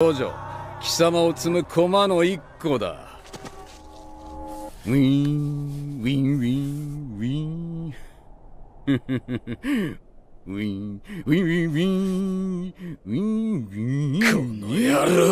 少女貴様を積む駒の一個だウィンウィンウィンウィン ウィンウィンウィンウィンウィンウィンこの野郎